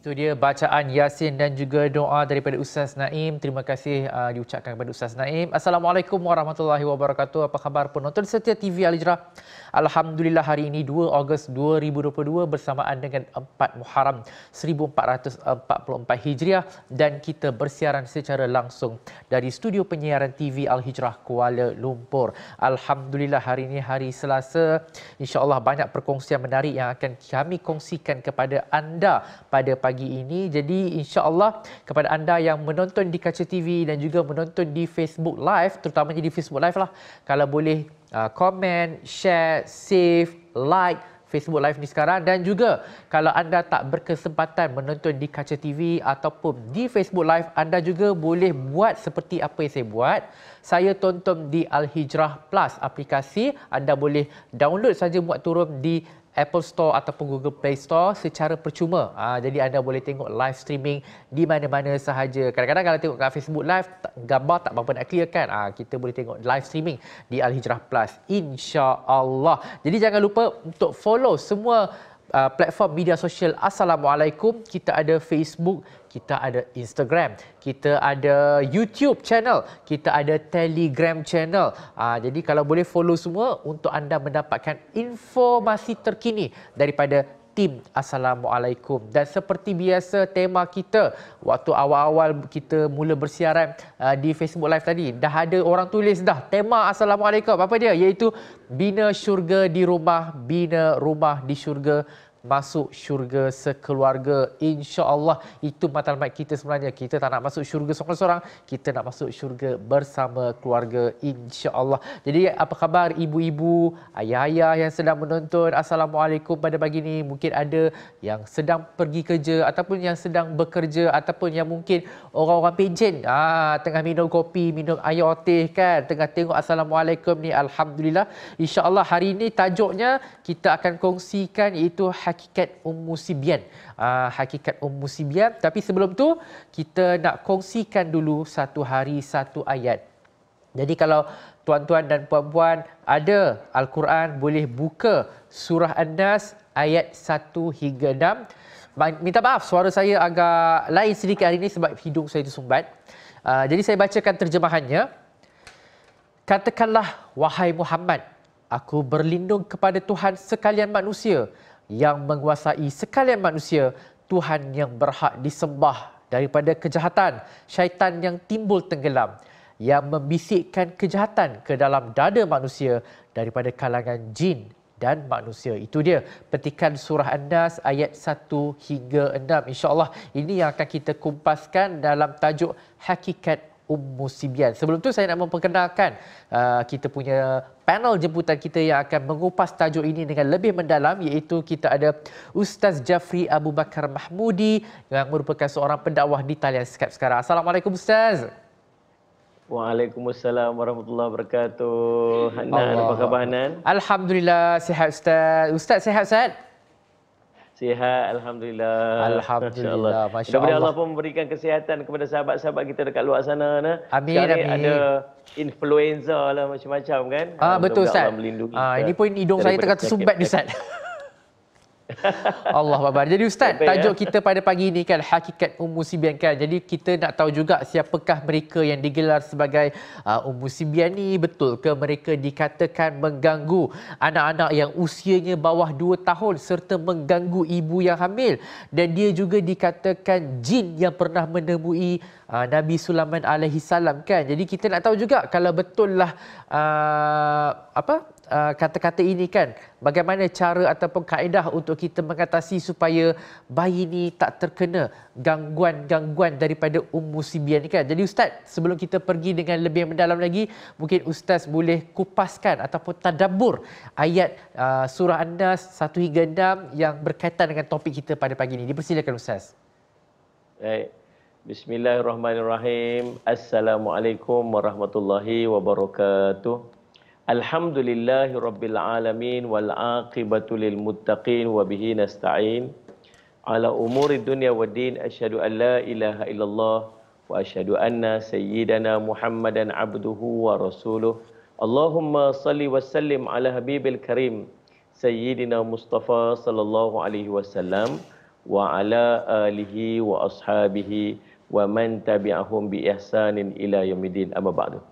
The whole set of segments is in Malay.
Itu dia bacaan Yasin dan juga doa daripada Ustaz Naim. Terima kasih uh, diucapkan kepada Ustaz Naim. Assalamualaikum warahmatullahi wabarakatuh. Apa khabar penonton setia TV Al Hijrah? Alhamdulillah hari ini 2 Ogos 2022 bersamaan dengan 4 Muharram 1444 Hijriah dan kita bersiaran secara langsung dari studio penyiaran TV Al Hijrah Kuala Lumpur. Alhamdulillah hari ini hari Selasa. Insya-Allah banyak perkongsian menarik yang akan kami kongsikan kepada anda pada pagi ini. Jadi Insyaallah kepada anda yang menonton di kaca TV dan juga menonton di Facebook Live, terutamanya di Facebook Live lah. Kalau boleh uh, komen, share, save, like Facebook Live ni sekarang dan juga kalau anda tak berkesempatan menonton di kaca TV ataupun di Facebook Live, anda juga boleh buat seperti apa yang saya buat. Saya tonton di Al Hijrah Plus aplikasi, anda boleh download saja buat turun di Apple Store ataupun Google Play Store secara percuma. Ha, jadi anda boleh tengok live streaming di mana-mana sahaja. Kadang-kadang kalau tengok kat Facebook live, gambar tak berapa nak clear kan? Ha, ah, kita boleh tengok live streaming di Al-Hijrah Plus. InsyaAllah. Jadi jangan lupa untuk follow semua Uh, platform media sosial Assalamualaikum. Kita ada Facebook, kita ada Instagram, kita ada YouTube channel, kita ada Telegram channel. Uh, jadi kalau boleh follow semua untuk anda mendapatkan informasi terkini daripada tim Assalamualaikum dan seperti biasa tema kita waktu awal-awal kita mula bersiaran uh, di Facebook Live tadi dah ada orang tulis dah tema Assalamualaikum apa dia iaitu bina syurga di rumah bina rumah di syurga masuk syurga sekeluarga insya-Allah itu matlamat kita sebenarnya kita tak nak masuk syurga seorang-seorang kita nak masuk syurga bersama keluarga insya-Allah jadi apa khabar ibu-ibu ayah-ayah yang sedang menonton assalamualaikum pada pagi ini mungkin ada yang sedang pergi kerja ataupun yang sedang bekerja ataupun yang mungkin orang-orang pencen ah tengah minum kopi minum air teh kan tengah tengok assalamualaikum ni alhamdulillah insya-Allah hari ini tajuknya kita akan kongsikan iaitu hakikat ummu sibian, Uh, ah, hakikat ummu sibian. Tapi sebelum tu kita nak kongsikan dulu satu hari satu ayat. Jadi kalau tuan-tuan dan puan-puan ada Al-Quran boleh buka surah An-Nas ayat 1 hingga 6. Minta maaf suara saya agak lain sedikit hari ini sebab hidung saya tersumbat. Uh, jadi saya bacakan terjemahannya. Katakanlah wahai Muhammad, aku berlindung kepada Tuhan sekalian manusia yang menguasai sekalian manusia, Tuhan yang berhak disembah daripada kejahatan, syaitan yang timbul tenggelam, yang membisikkan kejahatan ke dalam dada manusia daripada kalangan jin dan manusia. Itu dia petikan surah An-Nas ayat 1 hingga 6. InsyaAllah ini yang akan kita kumpaskan dalam tajuk Hakikat Ummu Sibian. Sebelum tu saya nak memperkenalkan uh, kita punya panel jemputan kita yang akan mengupas tajuk ini dengan lebih mendalam iaitu kita ada Ustaz Jafri Abu Bakar Mahmudi yang merupakan seorang pendakwah di talian Skype sekarang. Assalamualaikum Ustaz. Waalaikumsalam warahmatullahi wabarakatuh. Hanan, apa khabar Hanan? Alhamdulillah, sihat Ustaz. Ustaz, sihat Ustaz? Sihat alhamdulillah. Alhamdulillah. Masya-Allah. Allah pun memberikan kesihatan kepada sahabat-sahabat kita dekat luar sana nah. Amin Sekarang amin. Ada influenza lah macam-macam kan. Ah betul Ustaz. Ah ini pun hidung saya tengah tersumbat ni Ustaz. Allah Akbar. Jadi Ustaz, Sampai, ya. tajuk ya? kita pada pagi ini kan hakikat Ummu Sibian kan. Jadi kita nak tahu juga siapakah mereka yang digelar sebagai uh, Ummu Sibian ni. Betul ke mereka dikatakan mengganggu anak-anak yang usianya bawah 2 tahun serta mengganggu ibu yang hamil. Dan dia juga dikatakan jin yang pernah menemui uh, Nabi Sulaiman alaihi salam kan. Jadi kita nak tahu juga kalau betul lah uh, apa Uh, kata-kata ini kan bagaimana cara ataupun kaedah untuk kita mengatasi supaya bayi ini tak terkena gangguan-gangguan daripada ummu sibian ini kan jadi ustaz sebelum kita pergi dengan lebih mendalam lagi mungkin ustaz boleh kupaskan ataupun tadabur ayat uh, surah anda nas 1 hingga 6 yang berkaitan dengan topik kita pada pagi ini dipersilakan ustaz baik bismillahirrahmanirrahim assalamualaikum warahmatullahi wabarakatuh Alhamdulillahi Rabbil Alamin wal muttaqin wa bihi nasta'in ala umuri dunya wa din ashadu an la ilaha illallah wa ashadu anna sayyidana muhammadan abduhu wa rasuluh Allahumma salli wa sallim ala habibil karim sayyidina Mustafa sallallahu alaihi wasallam wa ala alihi wa ashabihi wa man tabi'ahum bi ihsanin ila yamidin amma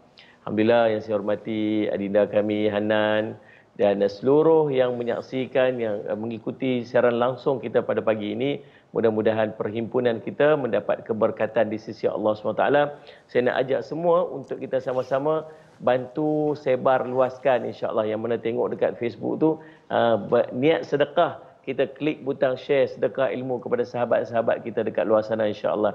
Alhamdulillah yang saya hormati adinda kami Hanan dan seluruh yang menyaksikan yang eh, mengikuti siaran langsung kita pada pagi ini mudah-mudahan perhimpunan kita mendapat keberkatan di sisi Allah SWT saya nak ajak semua untuk kita sama-sama bantu sebar luaskan insyaAllah yang mana tengok dekat Facebook tu uh, niat sedekah kita klik butang share sedekah ilmu kepada sahabat-sahabat kita dekat luar sana insyaAllah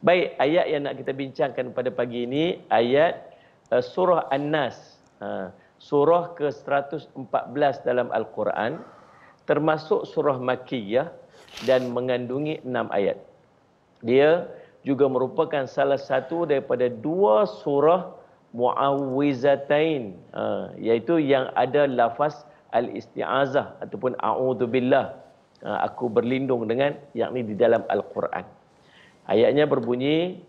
baik ayat yang nak kita bincangkan pada pagi ini ayat Eh, surah An-Nas, ha, surah ke-114 dalam Al-Quran, termasuk surah Makiyyah dan mengandungi enam ayat. Dia juga merupakan salah satu daripada dua surah Muawizatain, ha, iaitu yang ada lafaz Al-Isti'azah ataupun A'udhu Billah, ha, Aku berlindung dengan yang ini di dalam Al-Quran. Ayatnya berbunyi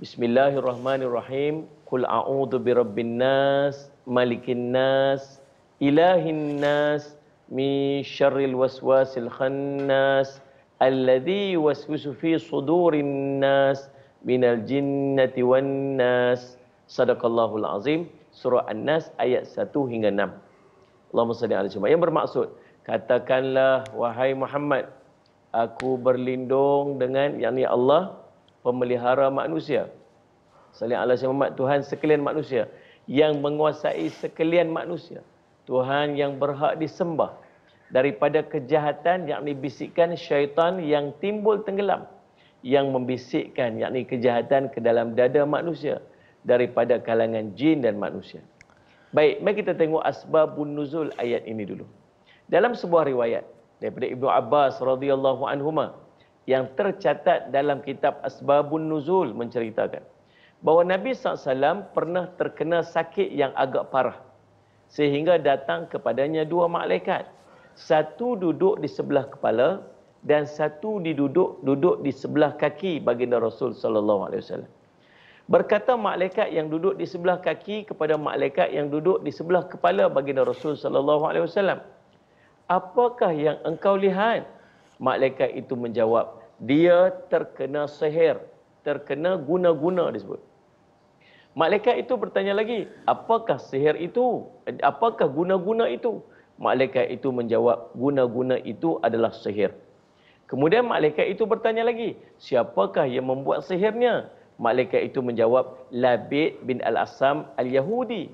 Bismillahirrahmanirrahim. Qul a'udhu bi rabbin nas, malikin nas, ilahin nas, min syarril waswasil khannas, alladhi waswisu fi sudurin nas, minal jinnati wan nas. Sadaqallahul azim. Surah An-Nas ayat 1 hingga 6. Allahumma salli ala sayyidina. Yang bermaksud, katakanlah wahai Muhammad, aku berlindung dengan yakni Allah, pemelihara manusia. Selain Allah Muhammad, Tuhan sekalian manusia yang menguasai sekalian manusia. Tuhan yang berhak disembah daripada kejahatan yakni bisikan syaitan yang timbul tenggelam yang membisikkan yakni kejahatan ke dalam dada manusia daripada kalangan jin dan manusia. Baik, mari kita tengok asbabun nuzul ayat ini dulu. Dalam sebuah riwayat daripada Ibnu Abbas radhiyallahu anhuma yang tercatat dalam kitab Asbabun Nuzul menceritakan bahawa Nabi SAW pernah terkena sakit yang agak parah sehingga datang kepadanya dua malaikat satu duduk di sebelah kepala dan satu diduduk duduk di sebelah kaki baginda Rasul sallallahu alaihi wasallam berkata malaikat yang duduk di sebelah kaki kepada malaikat yang duduk di sebelah kepala baginda Rasul sallallahu alaihi wasallam apakah yang engkau lihat malaikat itu menjawab, dia terkena seher, terkena guna-guna disebut. Malaikat itu bertanya lagi, apakah seher itu? Apakah guna-guna itu? Malaikat itu menjawab, guna-guna itu adalah seher. Kemudian malaikat itu bertanya lagi, siapakah yang membuat sihirnya? Malaikat itu menjawab, Labid bin Al-Asam Al-Yahudi.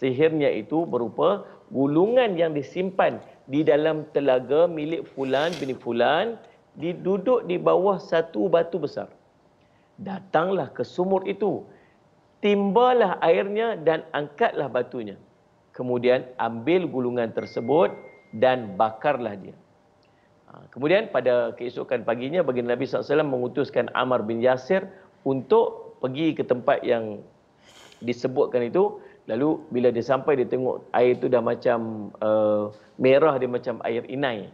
Sihirnya itu berupa gulungan yang disimpan di dalam telaga milik fulan bin fulan diduduk di bawah satu batu besar. Datanglah ke sumur itu. Timbalah airnya dan angkatlah batunya. Kemudian ambil gulungan tersebut dan bakarlah dia. Ha, kemudian pada keesokan paginya baginda Nabi SAW mengutuskan Amar bin Yasir untuk pergi ke tempat yang disebutkan itu Lalu bila dia sampai dia tengok air tu dah macam uh, merah dia macam air inai.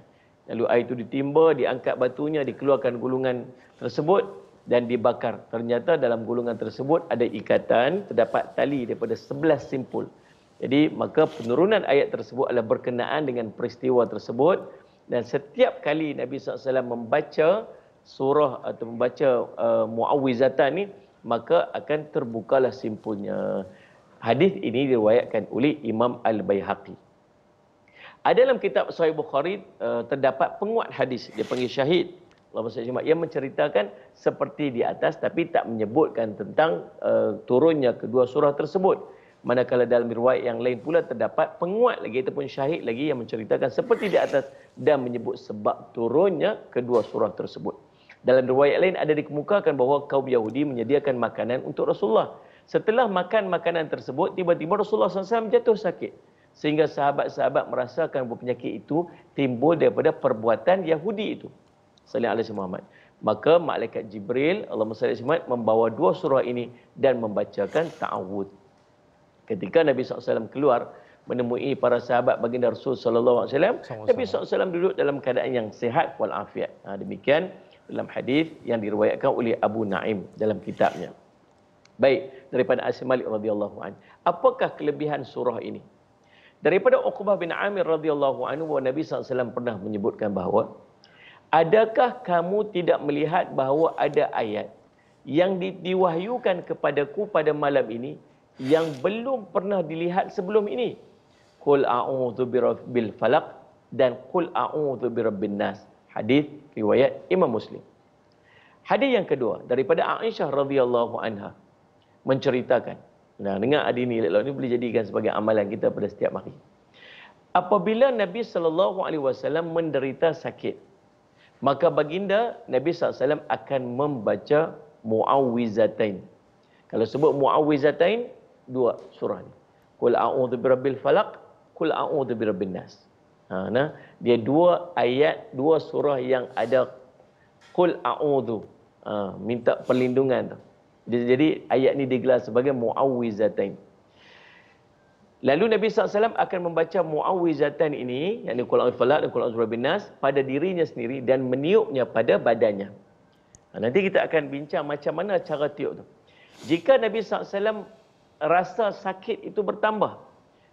Lalu air tu ditimba, diangkat batunya, dikeluarkan gulungan tersebut dan dibakar. Ternyata dalam gulungan tersebut ada ikatan, terdapat tali daripada sebelas simpul. Jadi maka penurunan ayat tersebut adalah berkenaan dengan peristiwa tersebut dan setiap kali Nabi SAW membaca surah atau membaca uh, eh, muawizatan ni maka akan terbukalah simpulnya. Hadis ini diriwayatkan oleh Imam Al-Baihaqi. Ada dalam kitab Sahih Bukhari uh, terdapat penguat hadis dia panggil syahid. Allah yang menceritakan seperti di atas tapi tak menyebutkan tentang uh, turunnya kedua surah tersebut. Manakala dalam riwayat yang lain pula terdapat penguat lagi ataupun syahid lagi yang menceritakan seperti di atas dan menyebut sebab turunnya kedua surah tersebut. Dalam riwayat lain ada dikemukakan bahawa kaum Yahudi menyediakan makanan untuk Rasulullah. Setelah makan makanan tersebut, tiba-tiba Rasulullah SAW jatuh sakit. Sehingga sahabat-sahabat merasakan penyakit itu timbul daripada perbuatan Yahudi itu. Salih Alaihi Muhammad. Maka malaikat Jibril, Allah SWT, Muhammad, membawa dua surah ini dan membacakan ta'awud. Ketika Nabi SAW keluar menemui para sahabat baginda Rasul SAW, Nabi SAW duduk dalam keadaan yang sehat walafiat. Ha, demikian dalam hadis yang diriwayatkan oleh Abu Naim dalam kitabnya. Baik, daripada asy Malik radhiyallahu anhu. Apakah kelebihan surah ini? Daripada Uqbah bin Amir radhiyallahu anhu, Nabi sallallahu alaihi wasallam pernah menyebutkan bahawa adakah kamu tidak melihat bahawa ada ayat yang di, diwahyukan kepadaku pada malam ini yang belum pernah dilihat sebelum ini? Qul a'udzu birabbil falaq dan qul a'udzu birabbin nas. Hadis riwayat Imam Muslim. Hadis yang kedua daripada Aisyah radhiyallahu anha menceritakan. Nah, dengar hadis ini, ini boleh jadikan sebagai amalan kita pada setiap hari. Apabila Nabi sallallahu alaihi wasallam menderita sakit, maka baginda Nabi sallallahu alaihi wasallam akan membaca muawwizatain. Kalau sebut muawwizatain dua surah ni. Qul a'udzu birabbil falaq, qul a'udzu birabbin nas. Ha, nah, dia dua ayat, dua surah yang ada qul a'udzu. Ha, minta perlindungan tu. Jadi ayat ni digelar sebagai muawwizatain. Lalu Nabi SAW akan membaca muawwizatain ini, yakni Qul'an Falak dan Qul'an Zubra bin pada dirinya sendiri dan meniupnya pada badannya. Ha, nanti kita akan bincang macam mana cara tiup tu. Jika Nabi SAW rasa sakit itu bertambah,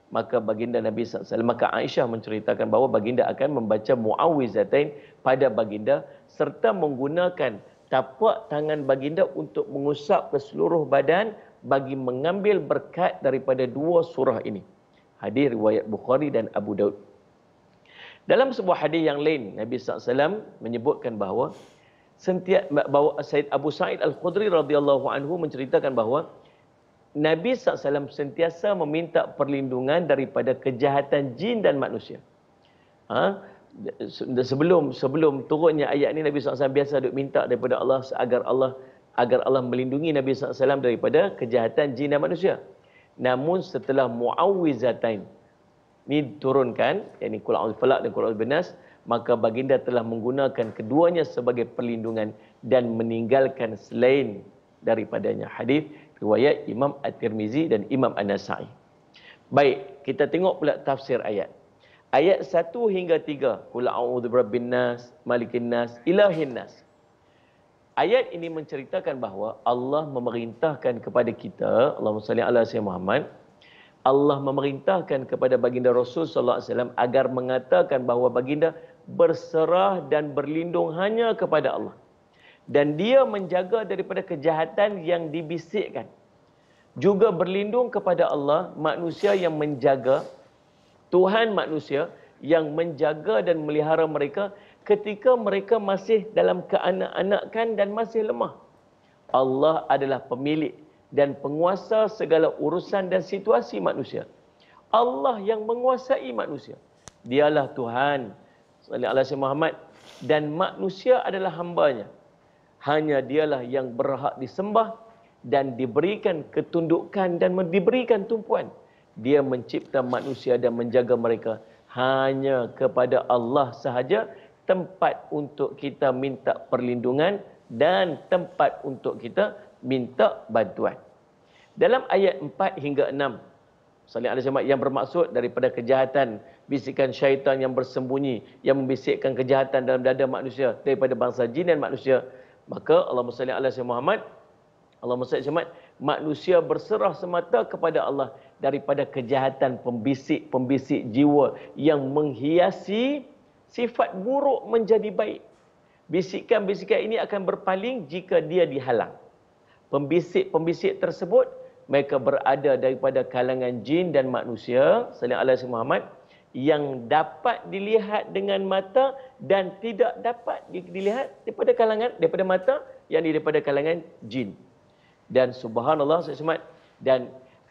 maka baginda Nabi SAW, maka Aisyah menceritakan bahawa baginda akan membaca muawwizatain pada baginda serta menggunakan tapak tangan baginda untuk mengusap ke seluruh badan bagi mengambil berkat daripada dua surah ini. Hadis riwayat Bukhari dan Abu Daud. Dalam sebuah hadis yang lain, Nabi SAW menyebutkan bahawa sentiasa bahawa Said Abu Said Al Khudri radhiyallahu anhu menceritakan bahawa Nabi SAW sentiasa meminta perlindungan daripada kejahatan jin dan manusia. Ha? sebelum sebelum turunnya ayat ni Nabi SAW biasa duk minta daripada Allah agar Allah agar Allah melindungi Nabi SAW daripada kejahatan jin dan manusia. Namun setelah Muawizatain ni turunkan yakni qul a'udzu falaq dan qul a'udzu binas maka baginda telah menggunakan keduanya sebagai perlindungan dan meninggalkan selain daripadanya hadis riwayat Imam At-Tirmizi dan Imam An-Nasa'i. Baik, kita tengok pula tafsir ayat ayat satu hingga tiga, qul a'udzu birabbin nas malikin nas ilahin nas ayat ini menceritakan bahawa Allah memerintahkan kepada kita Allahumma salli ala sayyidina Muhammad Allah memerintahkan kepada baginda Rasul sallallahu alaihi wasallam agar mengatakan bahawa baginda berserah dan berlindung hanya kepada Allah dan dia menjaga daripada kejahatan yang dibisikkan juga berlindung kepada Allah manusia yang menjaga Tuhan manusia yang menjaga dan melihara mereka ketika mereka masih dalam keanak-anakan dan masih lemah. Allah adalah pemilik dan penguasa segala urusan dan situasi manusia. Allah yang menguasai manusia. Dialah Tuhan. Sallallahu alaihi Muhammad dan manusia adalah hambanya. Hanya dialah yang berhak disembah dan diberikan ketundukan dan diberikan tumpuan. Dia mencipta manusia dan menjaga mereka. Hanya kepada Allah sahaja tempat untuk kita minta perlindungan dan tempat untuk kita minta bantuan. Dalam ayat 4 hingga 6, Salih al yang bermaksud daripada kejahatan, bisikan syaitan yang bersembunyi, yang membisikkan kejahatan dalam dada manusia daripada bangsa jin dan manusia, maka Allah SWT, Allah SWT, manusia berserah semata kepada Allah daripada kejahatan pembisik-pembisik jiwa yang menghiasi sifat buruk menjadi baik. Bisikan-bisikan ini akan berpaling jika dia dihalang. Pembisik-pembisik tersebut mereka berada daripada kalangan jin dan manusia selain Allah Subhanahu Muhammad yang dapat dilihat dengan mata dan tidak dapat dilihat daripada kalangan daripada mata yang daripada kalangan jin. Dan subhanallah saya semat dan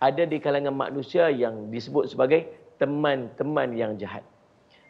ada di kalangan manusia yang disebut sebagai teman-teman yang jahat.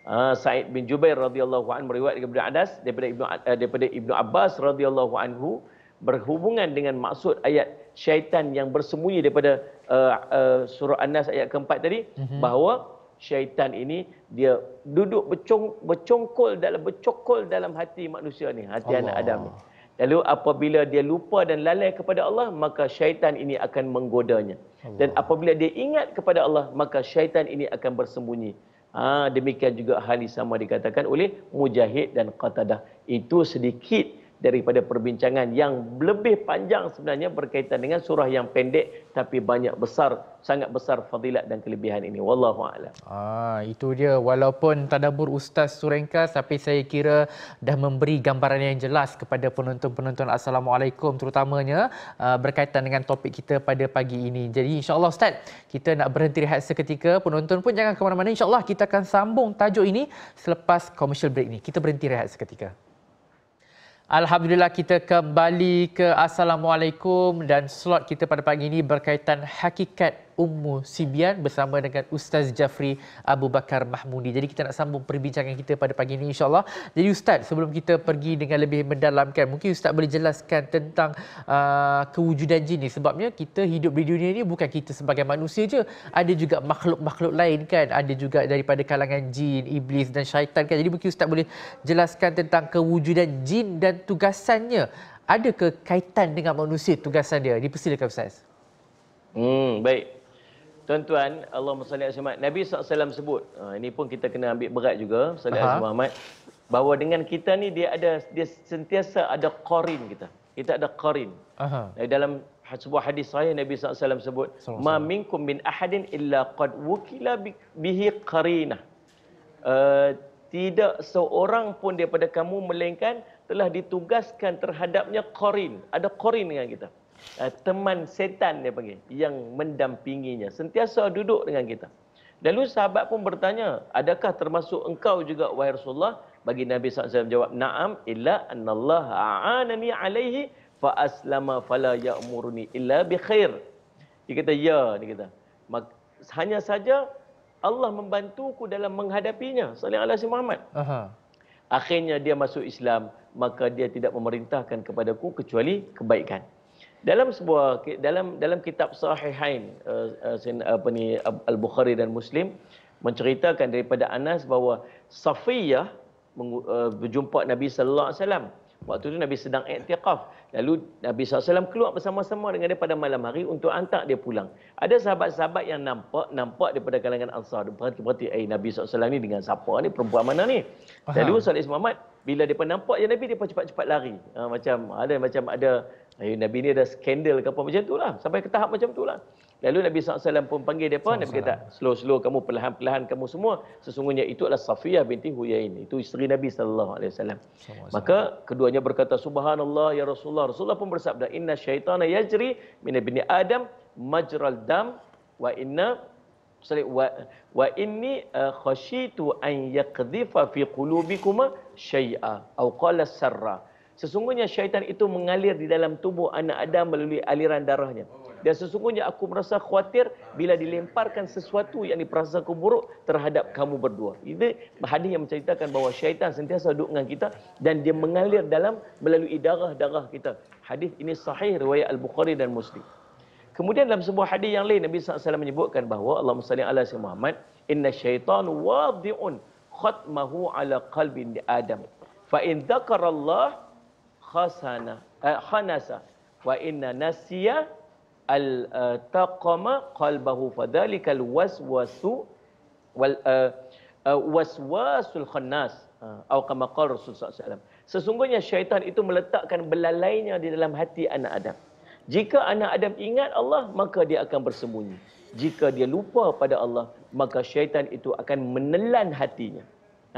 Uh, Said bin Jubair radhiyallahu anhu meriwayat kepada Adas daripada Ibnu ah, daripada Ibnu Abbas radhiyallahu anhu berhubungan dengan maksud ayat syaitan yang bersembunyi daripada uh, uh, surah an ayat keempat tadi mm-hmm. bahawa syaitan ini dia duduk bercong, bercongkol dalam bercokol dalam hati manusia ni hati Allah. anak Adam ni. Lalu apabila dia lupa dan lalai kepada Allah, maka syaitan ini akan menggodanya. Dan apabila dia ingat kepada Allah, maka syaitan ini akan bersembunyi. Ha, demikian juga hal yang sama dikatakan oleh Mujahid dan Qatadah. Itu sedikit daripada perbincangan yang lebih panjang sebenarnya berkaitan dengan surah yang pendek tapi banyak besar sangat besar fadilat dan kelebihan ini wallahu alam. Ah itu dia walaupun tadabbur ustaz Surengkas tapi saya kira dah memberi gambaran yang jelas kepada penonton-penonton assalamualaikum terutamanya ah, berkaitan dengan topik kita pada pagi ini. Jadi insyaallah ustaz kita nak berhenti rehat seketika penonton pun jangan ke mana-mana insyaallah kita akan sambung tajuk ini selepas commercial break ini. Kita berhenti rehat seketika. Alhamdulillah kita kembali ke Assalamualaikum dan slot kita pada pagi ini berkaitan hakikat Ummu Sibian bersama dengan Ustaz Jafri Abu Bakar Mahmudi. Jadi kita nak sambung perbincangan kita pada pagi ini insyaAllah. Jadi Ustaz sebelum kita pergi dengan lebih mendalamkan, mungkin Ustaz boleh jelaskan tentang uh, kewujudan jin ini. Sebabnya kita hidup di dunia ini bukan kita sebagai manusia je. Ada juga makhluk-makhluk lain kan. Ada juga daripada kalangan jin, iblis dan syaitan kan. Jadi mungkin Ustaz boleh jelaskan tentang kewujudan jin dan tugasannya. Ada ke kaitan dengan manusia tugasan dia? Dipersilakan Ustaz. Hmm, baik. Tuan-tuan, Allahumma salli alaihi wasallam. Nabi SAW alaihi sebut, ah, ini pun kita kena ambil berat juga, salli alaihi Muhammad, bahawa dengan kita ni dia ada dia sentiasa ada korin kita. Kita ada korin. Aha. Dalam ha, sebuah hadis saya Nabi SAW Salam sebut, "Ma minkum min ahadin illa qad wukila bihi karina Uh, ah, tidak seorang pun daripada kamu melainkan telah ditugaskan terhadapnya korin Ada korin dengan kita uh, teman setan dia panggil yang mendampinginya sentiasa duduk dengan kita. Lalu sahabat pun bertanya, adakah termasuk engkau juga wahai Rasulullah? Bagi Nabi SAW jawab, na'am illa annallah a'anani alaihi fa aslama fala ya'muruni illa bi khair. Dia kata, ya, dia kata. Hanya saja Allah membantuku dalam menghadapinya. Salih Allah si Muhammad. Aha. Akhirnya dia masuk Islam, maka dia tidak memerintahkan kepadaku kecuali kebaikan dalam sebuah dalam dalam kitab sahihain uh, eh, eh, apa ni al-Bukhari dan Muslim menceritakan daripada Anas bahawa Safiyah eh, berjumpa Nabi sallallahu alaihi wasallam waktu tu Nabi sedang i'tikaf lalu Nabi sallallahu keluar bersama-sama dengan dia pada malam hari untuk hantar dia pulang ada sahabat-sahabat yang nampak nampak daripada kalangan ansar berhati-hati eh Nabi sallallahu ni dengan siapa ni perempuan mana ni lalu Said Muhammad bila dia nampak je Nabi depa cepat-cepat lari. Ha, macam ada macam ada ayo eh, Nabi ni ada skandal ke apa macam tu lah. Sampai ke tahap macam tulah. Lalu Nabi sallallahu alaihi wasallam pun panggil dia pun Nabi kata slow-slow kamu perlahan-perlahan kamu semua. Sesungguhnya itu adalah Safiyah binti Huyain. Itu isteri Nabi sallallahu alaihi wasallam. Maka keduanya berkata subhanallah ya Rasulullah. Rasulullah pun bersabda inna syaitana yajri min ibni Adam majral dam wa inna Sorry, wa, wa inni uh, khashitu an yakdhifa fi qulubikuma syai'a atau qala sarra. Sesungguhnya syaitan itu mengalir di dalam tubuh anak Adam melalui aliran darahnya. Dan sesungguhnya aku merasa khawatir bila dilemparkan sesuatu yang diperasa aku terhadap kamu berdua. Ini hadis yang menceritakan bahawa syaitan sentiasa duduk dengan kita dan dia mengalir dalam melalui darah-darah kita. Hadis ini sahih riwayat Al-Bukhari dan Muslim. Kemudian dalam sebuah hadis yang lain Nabi SAW menyebutkan bahawa Allah SWT ala si Muhammad Inna syaitan wadi'un khatmahu ala qalbin di Adam Fa in dhakar Allah khasana, eh, khanasa Wa inna nasiya al uh, taqama qalbahu fadhalikal waswasu wal uh, uh, waswasul khannas ha, atau uh, kama qala Rasul sallallahu alaihi wasallam sesungguhnya syaitan itu meletakkan belalainya di dalam hati anak Adam jika anak Adam ingat Allah, maka dia akan bersembunyi. Jika dia lupa pada Allah, maka syaitan itu akan menelan hatinya.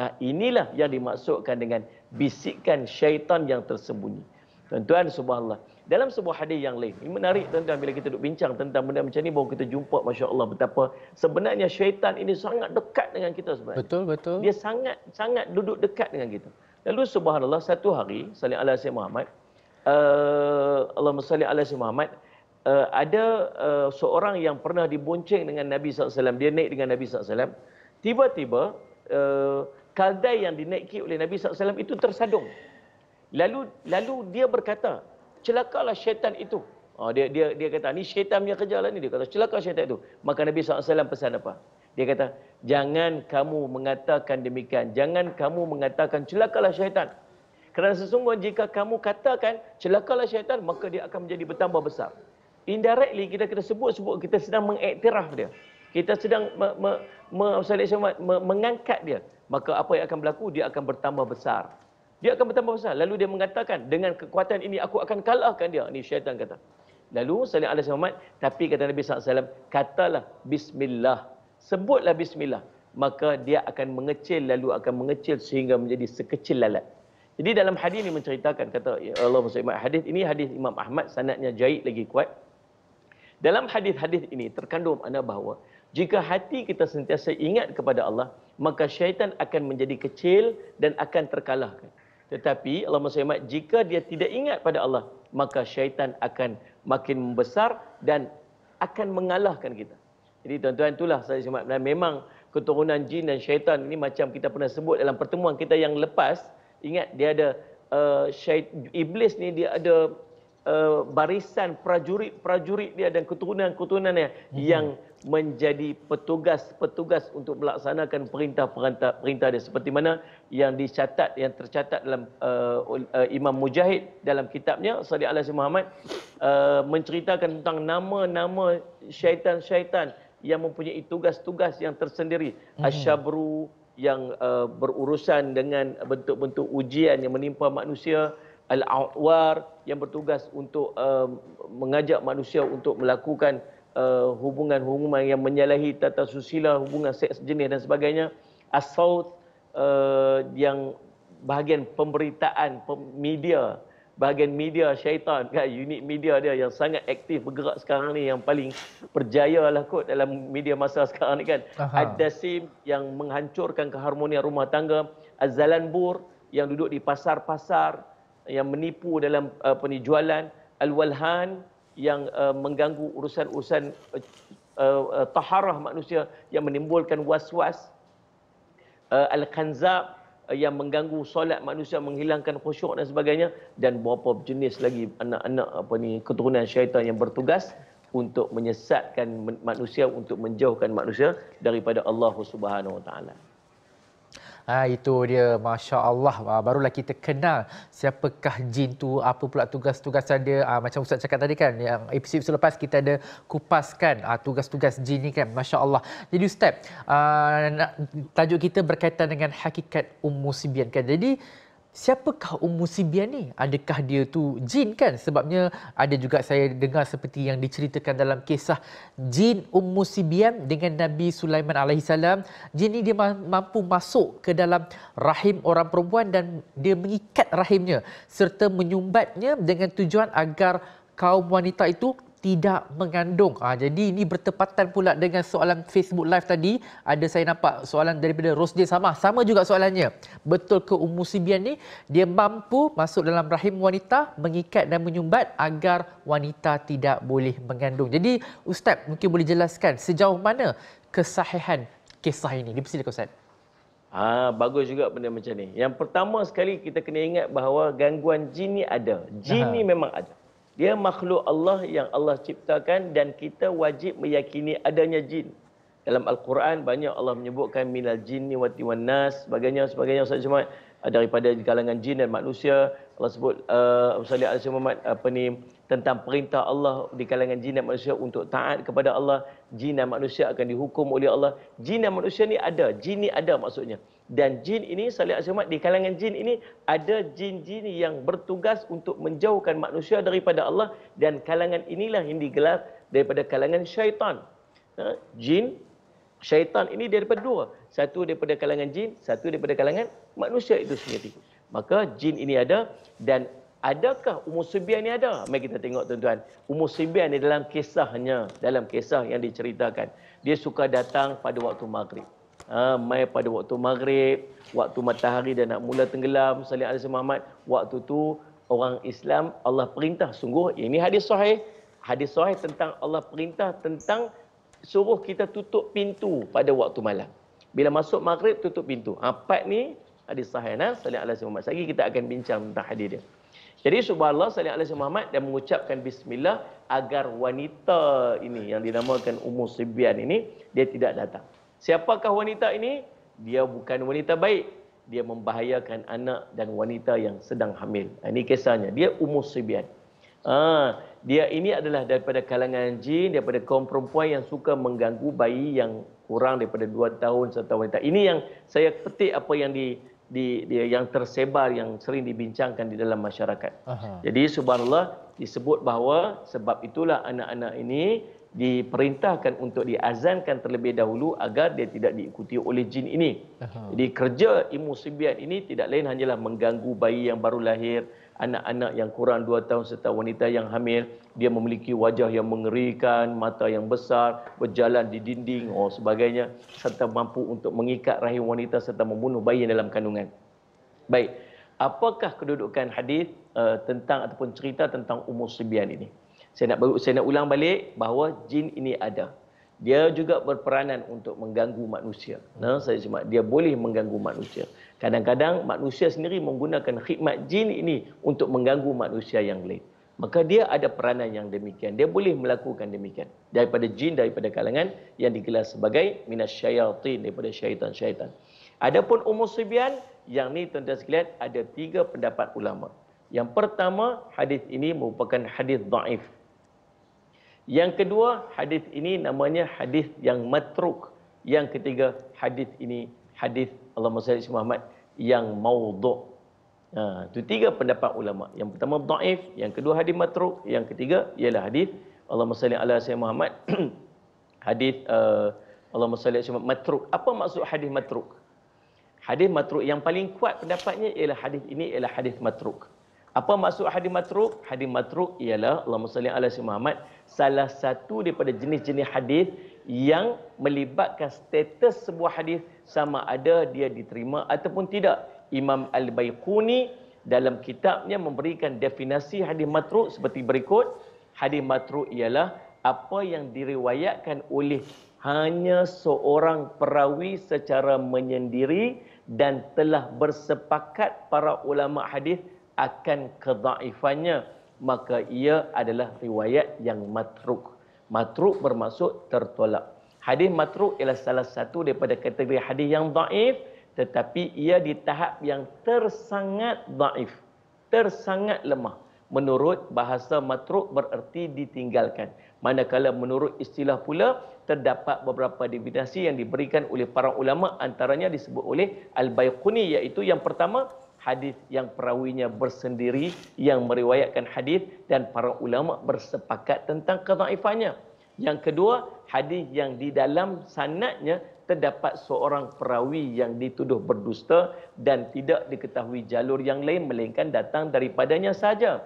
Nah, inilah yang dimaksudkan dengan bisikan syaitan yang tersembunyi. Tuan-tuan, subhanallah. Dalam sebuah hadis yang lain, ini menarik tuan-tuan bila kita duduk bincang tentang benda macam ni baru kita jumpa Masya Allah betapa sebenarnya syaitan ini sangat dekat dengan kita sebenarnya. Betul, betul. Dia sangat sangat duduk dekat dengan kita. Lalu subhanallah satu hari, Salih Allah Muhammad, uh, Allahumma salli ala si Muhammad uh, ada uh, seorang yang pernah dibonceng dengan Nabi SAW dia naik dengan Nabi SAW tiba-tiba uh, kaldai yang dinaiki oleh Nabi SAW itu tersadung lalu lalu dia berkata celakalah syaitan itu Oh, dia dia dia kata ni syaitan punya kerja lah ni dia kata celakalah syaitan itu maka Nabi SAW pesan apa dia kata jangan kamu mengatakan demikian jangan kamu mengatakan celakalah syaitan kerana sesungguhnya jika kamu katakan celakalah syaitan, maka dia akan menjadi bertambah besar. Indirectly kita kena sebut-sebut kita sedang mengiktiraf dia. Kita sedang me, me, me, syamad, me, mengangkat dia. Maka apa yang akan berlaku, dia akan bertambah besar. Dia akan bertambah besar. Lalu dia mengatakan, dengan kekuatan ini aku akan kalahkan dia. Ini syaitan kata. Lalu Salih alaih SWT, tapi kata Nabi SAW, katalah Bismillah. Sebutlah Bismillah. Maka dia akan mengecil, lalu akan mengecil sehingga menjadi sekecil lalat. Jadi dalam hadis ini menceritakan kata Allah Subhanahu hadis ini hadis Imam Ahmad sanadnya jaid lagi kuat. Dalam hadis-hadis ini terkandung anda bahawa jika hati kita sentiasa ingat kepada Allah, maka syaitan akan menjadi kecil dan akan terkalahkan. Tetapi Allah Subhanahu jika dia tidak ingat pada Allah, maka syaitan akan makin membesar dan akan mengalahkan kita. Jadi tuan-tuan itulah saya sebut memang keturunan jin dan syaitan ini macam kita pernah sebut dalam pertemuan kita yang lepas ingat dia ada uh, syait iblis ni dia ada uh, barisan prajurit-prajurit dia dan keturunan-keturunan dia hmm. yang menjadi petugas-petugas untuk melaksanakan perintah-perintah perintah dia seperti mana yang dicatat yang tercatat dalam uh, uh, Imam Mujahid dalam kitabnya Sadiq Alasi Muhammad uh, menceritakan tentang nama-nama syaitan-syaitan yang mempunyai tugas-tugas yang tersendiri hmm. asyabru yang uh, berurusan dengan bentuk-bentuk ujian yang menimpa manusia al-awar yang bertugas untuk uh, mengajak manusia untuk melakukan uh, hubungan-hubungan yang menyalahi tata susila hubungan seks jenis dan sebagainya as-saut uh, yang bahagian pemberitaan media bahagian media syaitan kan unit media dia yang sangat aktif bergerak sekarang ni yang paling berjaya lah kot dalam media masa sekarang ni kan Adasim yang menghancurkan keharmonian rumah tangga Azalanbur yang duduk di pasar-pasar yang menipu dalam uh, penjualan Alwalhan yang uh, mengganggu urusan-urusan uh, uh, taharah manusia yang menimbulkan was-was uh, Al-Khanzab Eh, yang mengganggu solat manusia menghilangkan khusyuk dan sebagainya dan beberapa jenis lagi anak-anak apa ni keturunan syaitan yang bertugas untuk menyesatkan manusia untuk menjauhkan manusia daripada Allah Subhanahu Wa Taala. Ha, itu dia, Masya Allah. Ha, barulah kita kenal siapakah jin tu, apa pula tugas tugas dia. Ha, macam Ustaz cakap tadi kan, yang episod selepas kita ada kupaskan ha, tugas-tugas jin ni kan. Masya Allah. Jadi Ustaz, ha, tajuk kita berkaitan dengan hakikat Ummu Sibian kan. Jadi, siapakah Ummu Sibian ni? Adakah dia tu jin kan? Sebabnya ada juga saya dengar seperti yang diceritakan dalam kisah jin Ummu Sibian dengan Nabi Sulaiman AS. Jin ni dia mampu masuk ke dalam rahim orang perempuan dan dia mengikat rahimnya serta menyumbatnya dengan tujuan agar kaum wanita itu tidak mengandung. Ha, jadi ini bertepatan pula dengan soalan Facebook Live tadi. Ada saya nampak soalan daripada Rosdin sama. Sama juga soalannya. Betul ke Ummu Sibian ni dia mampu masuk dalam rahim wanita mengikat dan menyumbat agar wanita tidak boleh mengandung. Jadi Ustaz mungkin boleh jelaskan sejauh mana kesahihan kisah ini. Dipersilakan Ustaz. Ah ha, bagus juga benda macam ni. Yang pertama sekali kita kena ingat bahawa gangguan jin ni ada. Jin ni memang ada. Dia makhluk Allah yang Allah ciptakan dan kita wajib meyakini adanya jin. Dalam Al-Quran banyak Allah menyebutkan minal jin ni wati wan nas sebagainya sebagainya Ustaz Jumat ah, daripada kalangan jin dan manusia Allah sebut uh, Ustaz Ali Muhammad apa ni tentang perintah Allah di kalangan jin dan manusia untuk taat kepada Allah jin dan manusia akan dihukum oleh Allah jin dan manusia ni ada jin ni ada maksudnya dan jin ini, Salih Asyumat, di kalangan jin ini, ada jin-jin yang bertugas untuk menjauhkan manusia daripada Allah. Dan kalangan inilah yang digelar daripada kalangan syaitan. Ha? Jin, syaitan ini daripada dua. Satu daripada kalangan jin, satu daripada kalangan manusia itu sendiri. Maka jin ini ada dan adakah umur sembian ini ada? Mari kita tengok tuan-tuan. Umur sembian ini dalam kisahnya, dalam kisah yang diceritakan. Dia suka datang pada waktu maghrib. Ha, mai pada waktu maghrib, waktu matahari dah nak mula tenggelam, salih alaihi Muhammad, waktu tu orang Islam Allah perintah sungguh ini hadis sahih, hadis sahih tentang Allah perintah tentang suruh kita tutup pintu pada waktu malam. Bila masuk maghrib tutup pintu. Ha ni hadis sahih nah salih alaihi Muhammad. Sekali kita akan bincang tentang hadis dia. Jadi subhanallah salih alaihi Muhammad dan mengucapkan bismillah agar wanita ini yang dinamakan Ummu sibian ini dia tidak datang. Siapakah wanita ini? Dia bukan wanita baik. Dia membahayakan anak dan wanita yang sedang hamil. Ah, ini kesannya. Dia umur sebian. Ah, dia ini adalah daripada kalangan jin, daripada kaum perempuan yang suka mengganggu bayi yang kurang daripada dua tahun serta wanita. Ini yang saya petik apa yang di, di, di yang tersebar yang sering dibincangkan di dalam masyarakat. Aha. Jadi subhanallah disebut bahawa sebab itulah anak-anak ini diperintahkan untuk diazankan terlebih dahulu agar dia tidak diikuti oleh jin ini. Jadi kerja ilmu simbiat ini tidak lain hanyalah mengganggu bayi yang baru lahir, anak-anak yang kurang 2 tahun serta wanita yang hamil, dia memiliki wajah yang mengerikan, mata yang besar, berjalan di dinding dan oh, sebagainya serta mampu untuk mengikat rahim wanita serta membunuh bayi yang dalam kandungan. Baik, apakah kedudukan hadis uh, tentang ataupun cerita tentang umur simbiat ini? saya nak baru saya nak ulang balik bahawa jin ini ada. Dia juga berperanan untuk mengganggu manusia. Nah, saya cuma dia boleh mengganggu manusia. Kadang-kadang manusia sendiri menggunakan khidmat jin ini untuk mengganggu manusia yang lain. Maka dia ada peranan yang demikian. Dia boleh melakukan demikian. Daripada jin, daripada kalangan yang digelar sebagai syaitan daripada syaitan-syaitan. Adapun umur sebian yang ni tuan-tuan sekalian ada tiga pendapat ulama. Yang pertama, hadis ini merupakan hadis daif. Yang kedua, hadis ini namanya hadis yang matruk. Yang ketiga, hadis ini hadis Allahumma salli alaihi Muhammad yang maudhu'. Ha, itu tiga pendapat ulama. Yang pertama dhaif, yang kedua hadis matruk, yang ketiga ialah hadis Allahumma salli ala Muhammad hadis uh, Allahumma salli alaihi Muhammad matruk. Apa maksud hadis matruk? Hadis matruk yang paling kuat pendapatnya ialah hadis ini ialah hadis matruk. Apa maksud hadis matruk? Hadis matruk ialah Allah salli ala si Muhammad salah satu daripada jenis-jenis hadis yang melibatkan status sebuah hadis sama ada dia diterima ataupun tidak. Imam Al-Baiquni dalam kitabnya memberikan definisi hadis matruk seperti berikut. Hadis matruk ialah apa yang diriwayatkan oleh hanya seorang perawi secara menyendiri dan telah bersepakat para ulama hadis akan kezaifannya maka ia adalah riwayat yang matruk. Matruk bermaksud tertolak. Hadis matruk ialah salah satu daripada kategori hadis yang daif tetapi ia di tahap yang tersangat daif, tersangat lemah. Menurut bahasa matruk bererti ditinggalkan. Manakala menurut istilah pula terdapat beberapa definisi yang diberikan oleh para ulama antaranya disebut oleh Al-Baiquni iaitu yang pertama hadis yang perawinya bersendiri yang meriwayatkan hadis dan para ulama bersepakat tentang kedhaifannya. Yang kedua, hadis yang di dalam sanadnya terdapat seorang perawi yang dituduh berdusta dan tidak diketahui jalur yang lain melainkan datang daripadanya saja.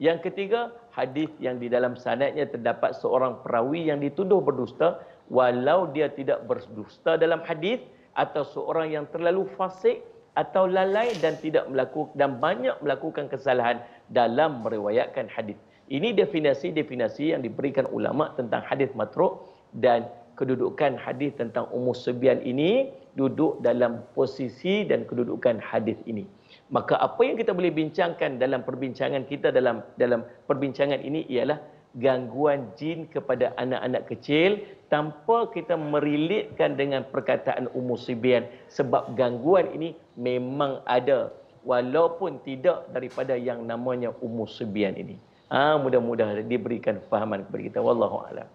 Yang ketiga, hadis yang di dalam sanadnya terdapat seorang perawi yang dituduh berdusta walau dia tidak berdusta dalam hadis atau seorang yang terlalu fasik atau lalai dan tidak melakukan dan banyak melakukan kesalahan dalam meriwayatkan hadis. Ini definisi-definisi yang diberikan ulama tentang hadis matruk dan kedudukan hadis tentang umur sebian ini duduk dalam posisi dan kedudukan hadis ini. Maka apa yang kita boleh bincangkan dalam perbincangan kita dalam dalam perbincangan ini ialah gangguan jin kepada anak-anak kecil tanpa kita merilitkan dengan perkataan umur sibian sebab gangguan ini memang ada walaupun tidak daripada yang namanya umur sibian ini. Ah ha, mudah-mudahan diberikan fahaman kepada kita wallahu alam.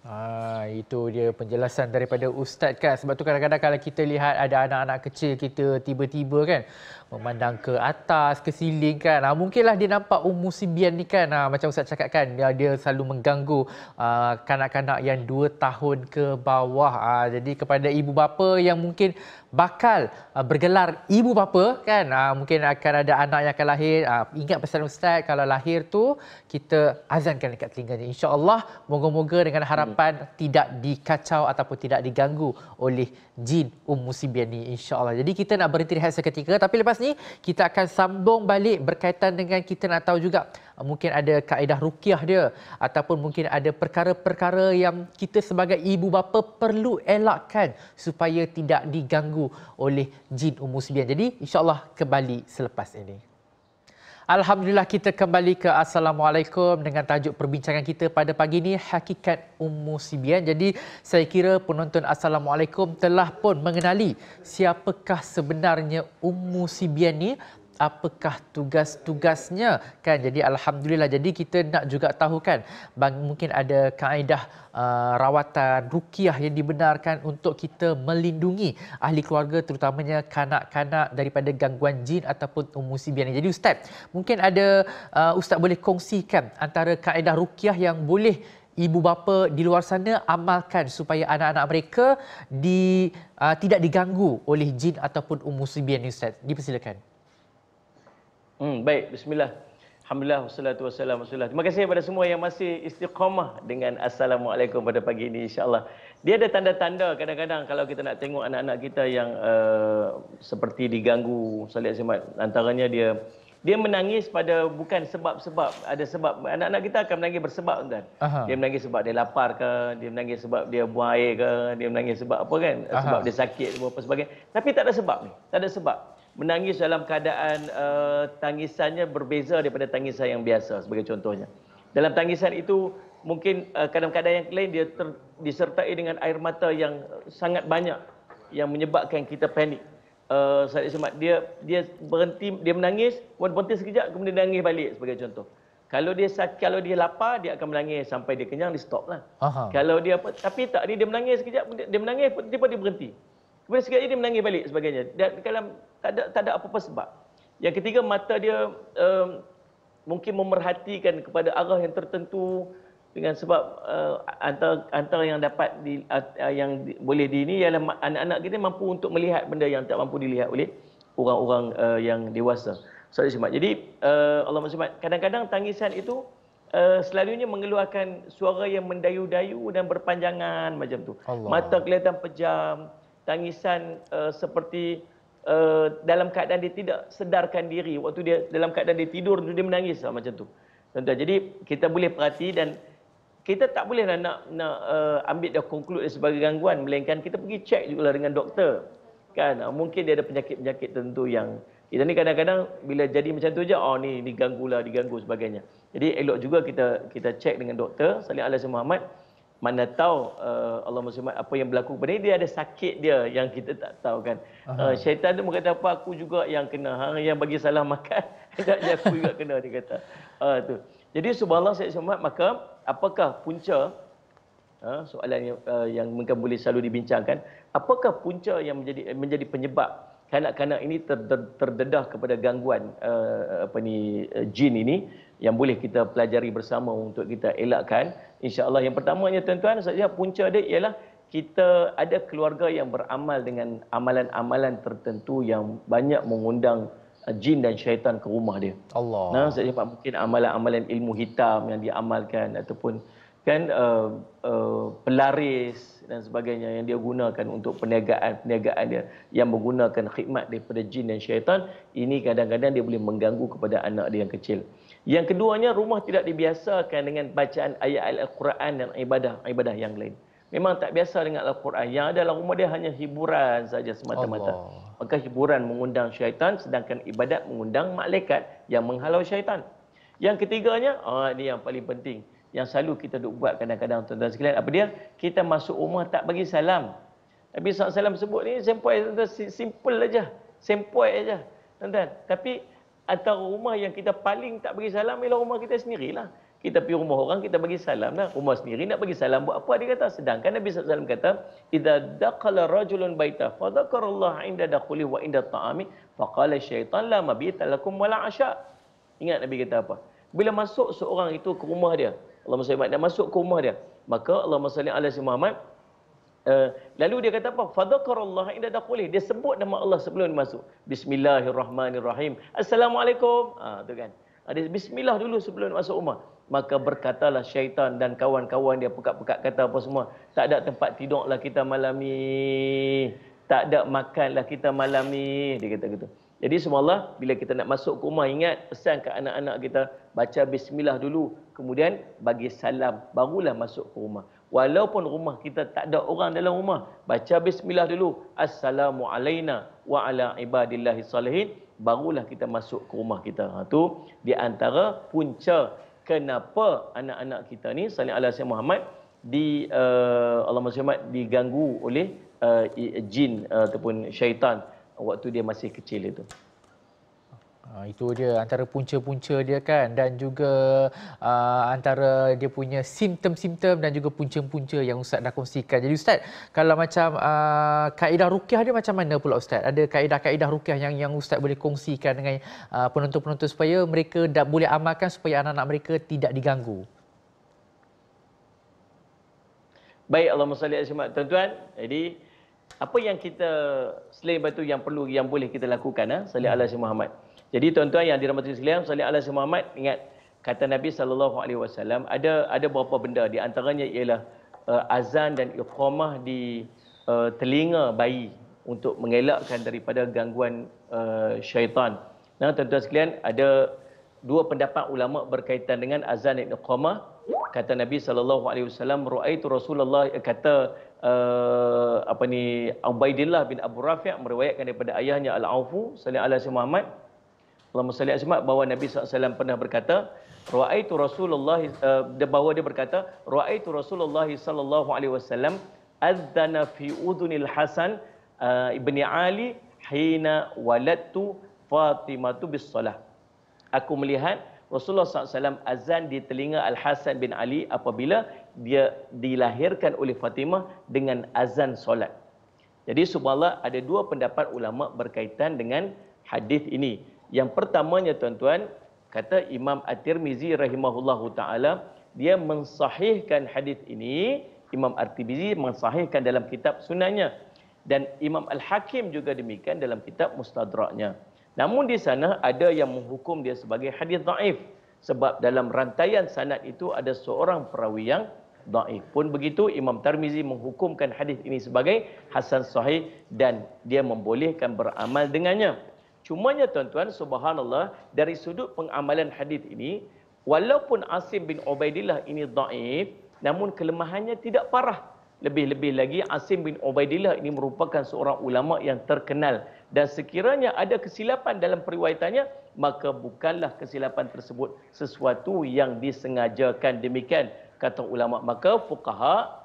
Ha, itu dia penjelasan daripada Ustaz kan Sebab tu kadang-kadang kalau kita lihat ada anak-anak kecil kita tiba-tiba kan memandang ke atas, ke siling kan. Ha, mungkinlah dia nampak Ummu Sibian ni kan. Ha, macam Ustaz cakap kan, dia, dia selalu mengganggu uh, kanak-kanak yang 2 tahun ke bawah. Ha, jadi kepada ibu bapa yang mungkin bakal uh, bergelar ibu bapa kan. Ha, mungkin akan ada anak yang akan lahir. Ha, ingat pesan Ustaz, kalau lahir tu kita azankan dekat telinganya. InsyaAllah, moga-moga dengan harapan hmm. tidak dikacau ataupun tidak diganggu oleh jin Ummu Sibian ni. InsyaAllah. Jadi kita nak berhenti rehat seketika. Tapi lepas ni kita akan sambung balik berkaitan dengan kita nak tahu juga uh, mungkin ada kaedah rukiah dia ataupun mungkin ada perkara-perkara yang kita sebagai ibu bapa perlu elakkan supaya tidak diganggu oleh jin umur 9. Jadi insyaAllah kembali selepas ini. Alhamdulillah kita kembali ke Assalamualaikum dengan tajuk perbincangan kita pada pagi ini Hakikat Ummu Sibian. Jadi saya kira penonton Assalamualaikum telah pun mengenali siapakah sebenarnya Ummu Sibian ni apakah tugas-tugasnya kan jadi alhamdulillah jadi kita nak juga tahu kan Bang, mungkin ada kaedah uh, rawatan rukiah yang dibenarkan untuk kita melindungi ahli keluarga terutamanya kanak-kanak daripada gangguan jin ataupun umusi biani jadi ustaz mungkin ada uh, ustaz boleh kongsikan antara kaedah rukiah yang boleh ibu bapa di luar sana amalkan supaya anak-anak mereka di uh, tidak diganggu oleh jin ataupun umusibian, biani ustaz dipersilakan Hmm, baik, bismillah. Alhamdulillah wassalatu wassalam wassalam. Terima kasih kepada semua yang masih istiqamah dengan assalamualaikum pada pagi ini insya-Allah. Dia ada tanda-tanda kadang-kadang kalau kita nak tengok anak-anak kita yang uh, seperti diganggu Salih Azimat antaranya dia dia menangis pada bukan sebab-sebab ada sebab anak-anak kita akan menangis bersebab kan. Dia menangis sebab dia lapar ke, dia menangis sebab dia buang air ke, dia menangis sebab apa kan? Aha. Sebab dia sakit apa sebagainya. Tapi tak ada sebab ni. Tak ada sebab menangis dalam keadaan uh, tangisannya berbeza daripada tangisan yang biasa sebagai contohnya. Dalam tangisan itu mungkin eh, kadang-kadang uh, yang lain dia ter, disertai dengan air mata yang sangat banyak yang menyebabkan kita panik. Uh, Ustaz dia dia berhenti dia menangis, kemudian berhenti sekejap kemudian nangis balik sebagai contoh. Kalau dia sakit, kalau dia lapar, dia akan menangis sampai dia kenyang, dia stoplah. Kalau dia apa, tapi tak, dia menangis sekejap, dia menangis, tiba-tiba dia berhenti. Kemudian sekali dia menangis balik sebagainya. Dan dalam tak ada tak ada apa-apa sebab. Yang ketiga mata dia um, mungkin memerhatikan kepada arah yang tertentu dengan sebab uh, antara antara yang dapat di, uh, yang di, boleh di ini ialah anak-anak kita mampu untuk melihat benda yang tak mampu dilihat oleh orang-orang uh, yang dewasa. So, jadi uh, Allah SWT, kadang-kadang tangisan itu uh, selalunya mengeluarkan suara yang mendayu-dayu dan berpanjangan macam tu. Allah. Mata kelihatan pejam, tangisan uh, seperti uh, dalam keadaan dia tidak sedarkan diri waktu dia dalam keadaan dia tidur tu dia menangis lah, macam tu tuan-tuan jadi kita boleh perhati dan kita tak boleh lah nak nak, nak uh, eh, ambil dia conclude dia sebagai gangguan melainkan kita pergi check jugalah dengan doktor kan uh, mungkin dia ada penyakit-penyakit tertentu yang kita ni kadang-kadang bila jadi macam tu je oh ni diganggu lah diganggu sebagainya jadi elok juga kita kita check dengan doktor Salih Alaihi Muhammad mana tahu uh, Allah SWT apa yang berlaku kepada dia, ada sakit dia yang kita tak tahu kan. Uh, syaitan tu berkata apa aku juga yang kena. Ha, yang bagi salah makan, agaknya aku juga kena dia kata. Uh, tu. Jadi subhanallah saya Syamad maka apakah punca uh, soalan yang, uh, yang mungkin boleh selalu dibincangkan. Apakah punca yang menjadi menjadi penyebab kanak-kanak ini terdedah kepada gangguan uh, apa ni uh, jin ini yang boleh kita pelajari bersama untuk kita elakkan insya-Allah yang pertamanya tuan-tuan saja punca dia ialah kita ada keluarga yang beramal dengan amalan-amalan tertentu yang banyak mengundang eh, jin dan syaitan ke rumah dia. Allah. Nah, saya cakap mungkin amalan-amalan ilmu hitam yang diamalkan ataupun kan uh, uh, pelaris dan sebagainya yang dia gunakan untuk perniagaan-perniagaan dia yang menggunakan khidmat daripada jin dan syaitan ini kadang-kadang dia boleh mengganggu kepada anak dia yang kecil. Yang keduanya rumah tidak dibiasakan dengan bacaan ayat al-Quran dan ibadah-ibadah yang lain. Memang tak biasa dengan al-Quran. Yang ada dalam rumah dia hanya hiburan saja semata-mata. Maka hiburan mengundang syaitan sedangkan ibadat mengundang malaikat yang menghalau syaitan. Yang ketiganya, ah ini yang paling penting yang selalu kita duk buat kadang-kadang tuan-tuan sekalian apa dia kita masuk rumah tak bagi salam tapi salam sebut ni sempoi tuan-tuan simple aja sempoi aja tuan-tuan tapi atau rumah yang kita paling tak bagi salam ialah rumah kita sendirilah kita pergi rumah orang kita bagi salam lah rumah sendiri nak bagi salam buat apa dia kata sedangkan Nabi SAW kata idza daqala rajulun baita fa Allah inda dakhuli wa inda ta'ami fa qala syaitan la mabita lakum wala asha ingat Nabi kata apa bila masuk seorang itu ke rumah dia Allahumma salli dia masuk ke dia. Maka Allahumma salli ala si Muhammad Uh, lalu dia kata apa? Fadakar Allah Fadhakarallah inda dakhulih. Dia sebut nama Allah sebelum dia masuk. Bismillahirrahmanirrahim. Assalamualaikum. Ah ha, tu kan. Ada ha, bismillah dulu sebelum dia masuk rumah. Maka berkatalah syaitan dan kawan-kawan dia pekak-pekak kata apa semua. Tak ada tempat tidur lah kita malam ini. Tak ada makan lah kita malam ini. Dia kata gitu. Jadi semua Allah, bila kita nak masuk ke rumah, ingat pesan ke anak-anak kita baca bismillah dulu kemudian bagi salam barulah masuk ke rumah walaupun rumah kita tak ada orang dalam rumah baca bismillah dulu assalamu alaina wa ala ibadillahis salihin barulah kita masuk ke rumah kita ha tu di antara punca kenapa anak-anak kita ni salih ala sayyid Muhammad di uh, Allah Muhammad diganggu oleh uh, jin uh, ataupun syaitan waktu dia masih kecil itu. Ah, itu dia antara punca-punca dia kan dan juga uh, antara dia punya simptom-simptom dan juga punca-punca yang ustaz dah kongsikan. Jadi ustaz, kalau macam uh, kaedah rukyah dia macam mana pula ustaz? Ada kaedah-kaedah rukyah yang yang ustaz boleh kongsikan dengan penonton-penonton supaya mereka dah boleh amalkan supaya anak-anak mereka tidak diganggu. Baik, Allahumma salli Tuan-tuan, jadi apa yang kita selain batu yang perlu yang boleh kita lakukan ha? Salih Allah Muhammad. Hmm. Jadi tuan-tuan yang dirahmati sekalian, Salih Allah Muhammad ingat kata Nabi sallallahu alaihi wasallam ada ada beberapa benda di antaranya ialah uh, azan dan iqamah di uh, telinga bayi untuk mengelakkan daripada gangguan uh, syaitan. Nah, tuan-tuan sekalian, ada dua pendapat ulama berkaitan dengan azan dan iqamah. Kata Nabi sallallahu alaihi wasallam raaitu Rasulullah eh, kata uh, apa ni Ubaidillah bin Abu Rafi' meriwayatkan daripada ayahnya Al-Aufu sallallahu alaihi Muhammad Allahumma salli asmat bahawa Nabi SAW pernah berkata Ru'aitu Rasulullah uh, bahawa dia berkata Ru'aitu Rasulullah saw alaihi wasallam adzana fi udunil Hasan uh, ibni Ali hina waladtu Fatimah bis salah. Aku melihat Rasulullah SAW azan di telinga Al Hasan bin Ali apabila dia dilahirkan oleh Fatimah dengan azan solat. Jadi subhanallah ada dua pendapat ulama berkaitan dengan hadis ini. Yang pertamanya tuan-tuan, kata Imam At-Tirmizi rahimahullahu taala, dia mensahihkan hadis ini, Imam At-Tirmizi mensahihkan dalam kitab sunannya dan Imam Al-Hakim juga demikian dalam kitab Mustadraknya. Namun di sana ada yang menghukum dia sebagai hadis dhaif sebab dalam rantaian sanad itu ada seorang perawi yang dhaif. Pun begitu Imam Tirmizi menghukumkan hadis ini sebagai hasan sahih dan dia membolehkan beramal dengannya. Cumanya tuan-tuan, subhanallah, dari sudut pengamalan hadis ini, walaupun Asim bin Ubaidillah ini daif, namun kelemahannya tidak parah. Lebih-lebih lagi Asim bin Ubaidillah ini merupakan seorang ulama yang terkenal dan sekiranya ada kesilapan dalam periwayatannya, maka bukanlah kesilapan tersebut sesuatu yang disengajakan demikian kata ulama maka fuqaha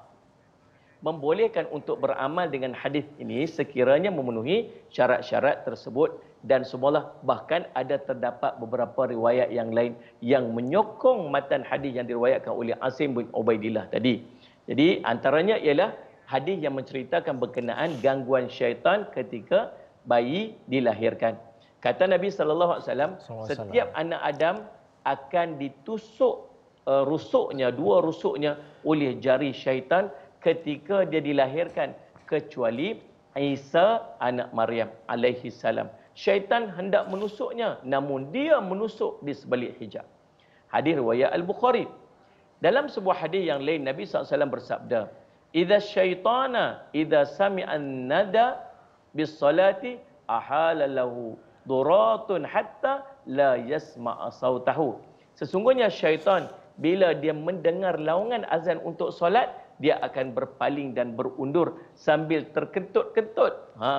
membolehkan untuk beramal dengan hadis ini sekiranya memenuhi syarat-syarat tersebut dan semualah bahkan ada terdapat beberapa riwayat yang lain yang menyokong matan hadis yang diriwayatkan oleh Asim bin Ubaidillah tadi. Jadi antaranya ialah hadis yang menceritakan berkenaan gangguan syaitan ketika bayi dilahirkan. Kata Nabi sallallahu alaihi wasallam, setiap anak Adam akan ditusuk uh, rusuknya, dua rusuknya oleh jari syaitan ketika dia dilahirkan kecuali Isa anak Maryam alaihi salam. Syaitan hendak menusuknya namun dia menusuk di sebalik hijab. Hadis riwayat Al-Bukhari. Dalam sebuah hadis yang lain Nabi SAW bersabda, "Idza syaitana idza sami'a an-nada bis salati ahala lahu duratun hatta la yasma sawtahu. Sesungguhnya syaitan bila dia mendengar laungan azan untuk solat, dia akan berpaling dan berundur sambil terkentut-kentut ha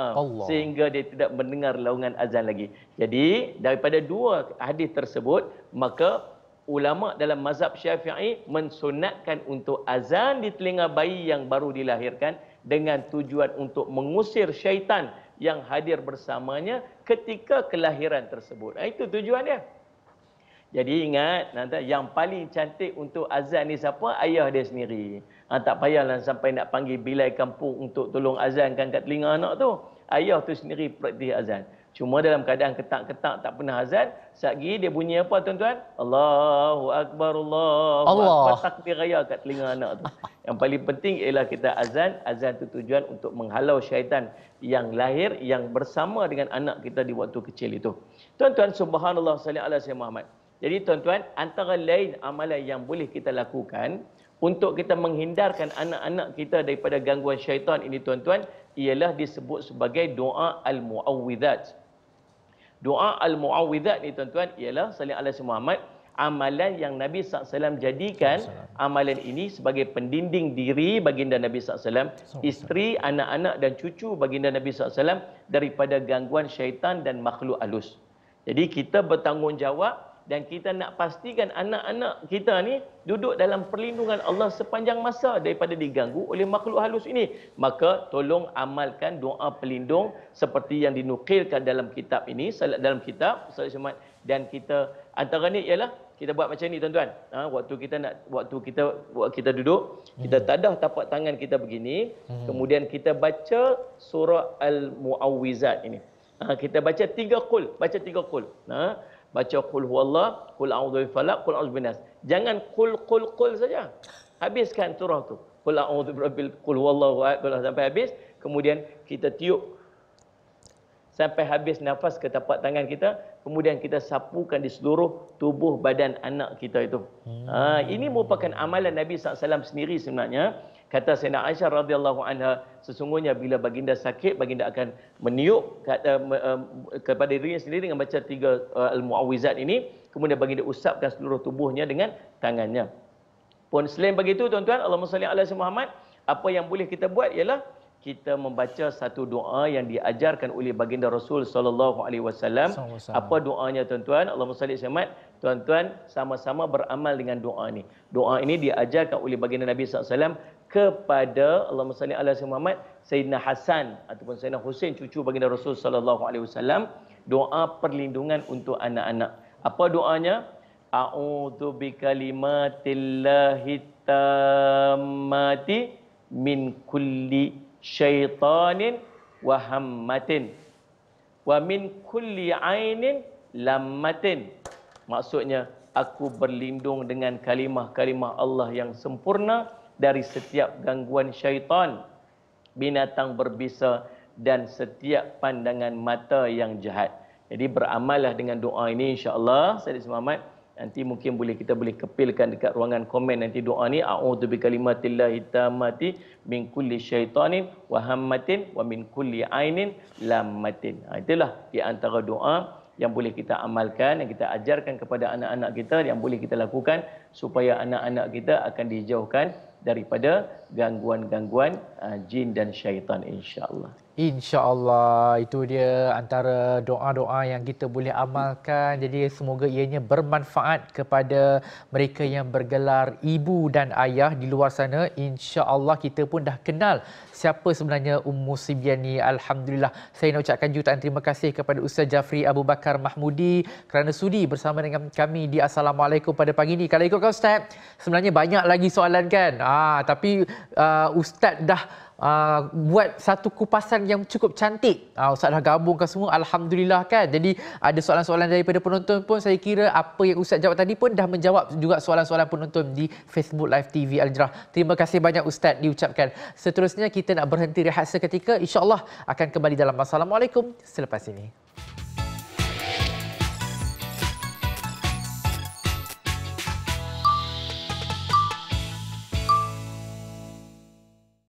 sehingga dia tidak mendengar laungan azan lagi jadi daripada dua hadis tersebut maka ulama dalam mazhab syafi'i mensunatkan untuk azan di telinga bayi yang baru dilahirkan dengan tujuan untuk mengusir syaitan yang hadir bersamanya ketika kelahiran tersebut ha, itu tujuan dia jadi ingat nanti yang paling cantik untuk azan ni siapa ayah dia sendiri ha, tak payahlah sampai nak panggil bilai kampung untuk tolong azankan kat telinga anak tu. Ayah tu sendiri praktis azan. Cuma dalam keadaan ketak-ketak tak pernah azan, satgi dia bunyi apa tuan-tuan? Allahu akbar Allah. Allah. akbar takbir raya kat telinga anak tu. Yang paling penting ialah kita azan, azan tu tujuan untuk menghalau syaitan yang lahir yang bersama dengan anak kita di waktu kecil itu. Tuan-tuan subhanallah sallallahu alaihi wasallam. Jadi tuan-tuan antara lain amalan yang boleh kita lakukan, untuk kita menghindarkan anak-anak kita daripada gangguan syaitan ini tuan-tuan ialah disebut sebagai doa al-muawwidhat. Doa al-muawwidhat ni tuan-tuan ialah salih alaihi Muhammad amalan yang Nabi SAW jadikan amalan ini sebagai pendinding diri baginda Nabi SAW, isteri, anak-anak dan cucu baginda Nabi SAW daripada gangguan syaitan dan makhluk alus. Jadi kita bertanggungjawab dan kita nak pastikan anak-anak kita ni duduk dalam perlindungan Allah sepanjang masa daripada diganggu oleh makhluk halus ini. Maka tolong amalkan doa pelindung seperti yang dinukilkan dalam kitab ini, salat dalam kitab Salat Jumat dan kita antara antaranya ialah kita buat macam ni tuan-tuan. Ha, waktu kita nak waktu kita buat kita duduk, kita hmm. tadah tapak tangan kita begini, hmm. kemudian kita baca surah Al-Muawwizat ini. Ha, kita baca tiga kul, baca tiga kul. ha, baca qul huwallah, qul a'udzu falak, qul a'udzu binas. Jangan kul, kul, kul saja. Habiskan surah tu. Qul a'udzu birabbil qul huwallahu ahad sampai habis, kemudian kita tiup sampai habis nafas ke tapak tangan kita, kemudian kita sapukan di seluruh tubuh badan anak kita itu. Hmm. Ha, ini merupakan amalan Nabi SAW sendiri sebenarnya kata Sayyidina Aisyah radhiyallahu anha sesungguhnya bila baginda sakit baginda akan meniup kata, uh, kepada dirinya sendiri dengan baca tiga uh, eh, al-muawizat ini kemudian baginda usapkan seluruh tubuhnya dengan tangannya pun selain begitu tuan-tuan Allahumma salli ala Muhammad apa yang boleh kita buat ialah kita membaca satu doa yang diajarkan oleh baginda Rasul sallallahu alaihi wasallam apa doanya tuan-tuan Allahumma salli alaihi tuan-tuan sama-sama beramal dengan doa ini. Doa ini diajarkan oleh baginda Nabi SAW kepada Allahumma salli ala Sayyidina Muhammad, Sayyidina Hasan ataupun Sayyidina Hussein, cucu baginda Rasul saw. Doa perlindungan untuk anak-anak. Apa doanya? A'udhu bi kalimatillahi tamati min kulli syaitanin wa hammatin wa min kulli ainin lammatin Maksudnya aku berlindung dengan kalimah-kalimah Allah yang sempurna dari setiap gangguan syaitan, binatang berbisa dan setiap pandangan mata yang jahat. Jadi beramallah dengan doa ini insya-Allah Said Muhammad nanti mungkin boleh kita boleh kepilkan dekat ruangan komen nanti doa ni a'udzu bikalimatillahit tammati min kulli syaitanin wa hammatin wa min kulli ainin lammatin. Ha, itulah di antara doa yang boleh kita amalkan, yang kita ajarkan kepada anak-anak kita, yang boleh kita lakukan supaya anak-anak kita akan dijauhkan daripada gangguan-gangguan uh, jin dan syaitan insya Allah. Insya Allah itu dia antara doa-doa yang kita boleh amalkan. Jadi semoga ianya bermanfaat kepada mereka yang bergelar ibu dan ayah di luar sana. Insya Allah kita pun dah kenal siapa sebenarnya Ummu Sibiani. Alhamdulillah. Saya nak ucapkan jutaan terima kasih kepada Ustaz Jafri Abu Bakar Mahmudi kerana sudi bersama dengan kami di Assalamualaikum pada pagi ini. Kalau ikut kau Ustaz, sebenarnya banyak lagi soalan kan? Ah Ah, tapi uh, ustaz dah uh, buat satu kupasan yang cukup cantik. Uh, ustaz dah gabungkan semua alhamdulillah kan. Jadi ada soalan-soalan daripada penonton pun saya kira apa yang ustaz jawab tadi pun dah menjawab juga soalan-soalan penonton di Facebook Live TV Al Jarah. Terima kasih banyak ustaz diucapkan. Seterusnya kita nak berhenti rehat seketika insya-Allah akan kembali dalam assalamualaikum selepas ini.